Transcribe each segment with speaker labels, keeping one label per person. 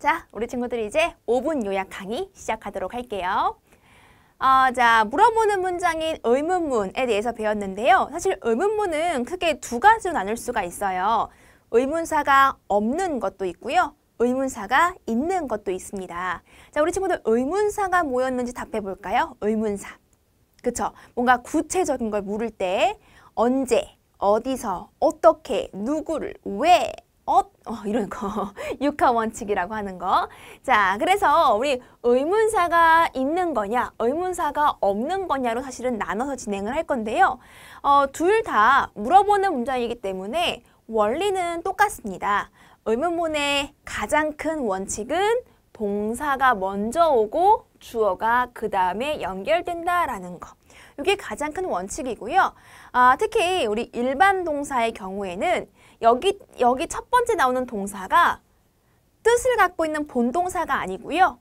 Speaker 1: 자, 우리 친구들 이제 5분 요약 강의 시작하도록 할게요. 어, 자, 물어보는 문장인 의문문에 대해서 배웠는데요. 사실 의문문은 크게 두 가지로 나눌 수가 있어요. 의문사가 없는 것도 있고요. 의문사가 있는 것도 있습니다. 자, 우리 친구들 의문사가 뭐였는지 답해 볼까요? 의문사. 그쵸? 뭔가 구체적인 걸 물을 때 언제, 어디서, 어떻게, 누구를, 왜 어, 어 이런 거 육하 원칙이라고 하는 거. 자, 그래서 우리 의문사가 있는 거냐, 의문사가 없는 거냐로 사실은 나눠서 진행을 할 건데요. 어, 둘 다 물어보는 문장이기 때문에 원리는 똑같습니다. 의문문의 가장 큰 원칙은 동사가 먼저 오고 주어가 그 다음에 연결된다라는 거. 이게 가장 큰 원칙이고요. 아, 특히 우리 일반 동사의 경우에는 여기 여기 첫 번째 나오는 동사가 뜻을 갖고 있는 본동사가 아니고요.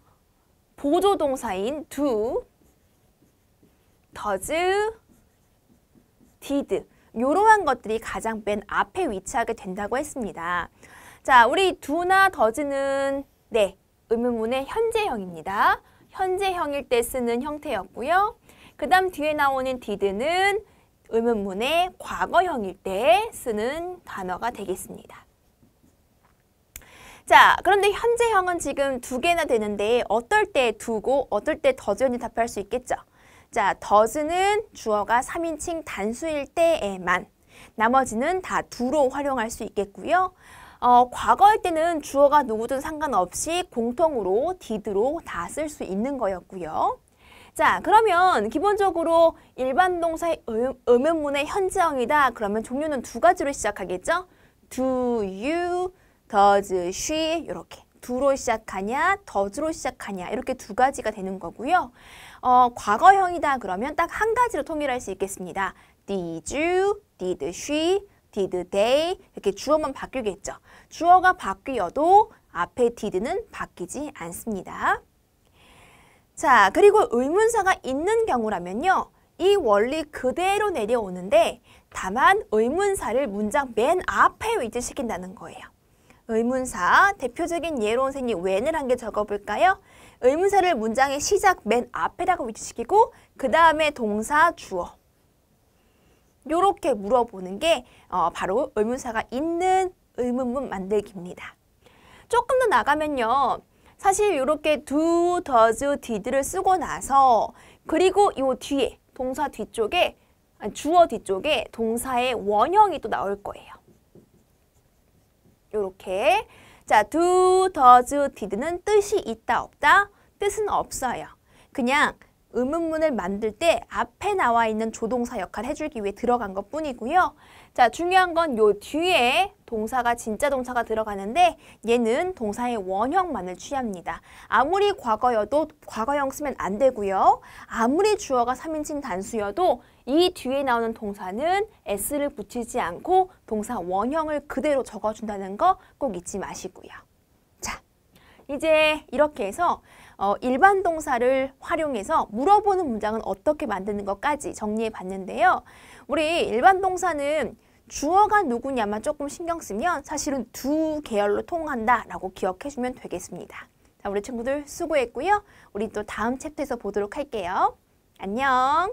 Speaker 1: 보조동사인 do, does, did 이러한 것들이 가장 맨 앞에 위치하게 된다고 했습니다. 자, 우리 do나 does는 네, 의문문의 현재형입니다. 현재형일 때 쓰는 형태였고요. 그 다음 뒤에 나오는 did는 의문문의 과거형일 때 쓰는 단어가 되겠습니다. 자, 그런데 현재형은 지금 두 개나 되는데 어떨 때 두고 어떨 때더즈연 답할 수 있겠죠? 자, 더즈는 주어가 3인칭 단수일 때에만 나머지는 다 두로 활용할 수 있겠고요. 어, 과거일 때는 주어가 누구든 상관없이 공통으로 d i 로다 쓸 수 있는 거였고요. 자, 그러면 기본적으로 일반 동사의 음, 음문의 현지형이다. 그러면 종류는 두 가지로 시작하겠죠? Do you, does she 이렇게 두로 시작하냐, 더즈로 시작하냐 이렇게 두 가지가 되는 거고요. 어, 과거형이다 그러면 딱 한 가지로 통일할 수 있겠습니다. Did you, did she, did they 이렇게 주어만 바뀌겠죠. 주어가 바뀌어도 앞에 did는 바뀌지 않습니다. 자, 그리고 의문사가 있는 경우라면요. 이 원리 그대로 내려오는데 다만 의문사를 문장 맨 앞에 위치시킨다는 거예요. 의문사, 대표적인 예로 선생님 when을 한게 적어볼까요? 의문사를 문장의 시작 맨 앞에다가 위치시키고 그 다음에 동사, 주어 이렇게 물어보는 게 어, 바로 의문사가 있는 의문문 만들기입니다. 조금 더 나가면요. 사실 이렇게 do, does, did를 쓰고 나서 그리고 이 뒤에 동사 뒤쪽에 주어 뒤쪽에 동사의 원형이 또 나올 거예요. 이렇게 자 do, does, did는 뜻이 있다 없다 뜻은 없어요. 그냥 음문문을 만들 때 앞에 나와 있는 조동사 역할을 해주기 위해 들어간 것 뿐이고요. 자, 중요한 건 요 뒤에 동사가 진짜 동사가 들어가는데 얘는 동사의 원형만을 취합니다. 아무리 과거여도 과거형 쓰면 안 되고요. 아무리 주어가 3인칭 단수여도 이 뒤에 나오는 동사는 s를 붙이지 않고 동사 원형을 그대로 적어준다는 거 꼭 잊지 마시고요. 이제 이렇게 해서 어, 일반 동사를 활용해서 물어보는 문장은 어떻게 만드는 것까지 정리해 봤는데요. 우리 일반 동사는 주어가 누구냐만 조금 신경 쓰면 사실은 두 계열로 통한다라고 기억해 주면 되겠습니다. 자, 우리 친구들 수고했고요. 우리 또 다음 챕터에서 보도록 할게요. 안녕!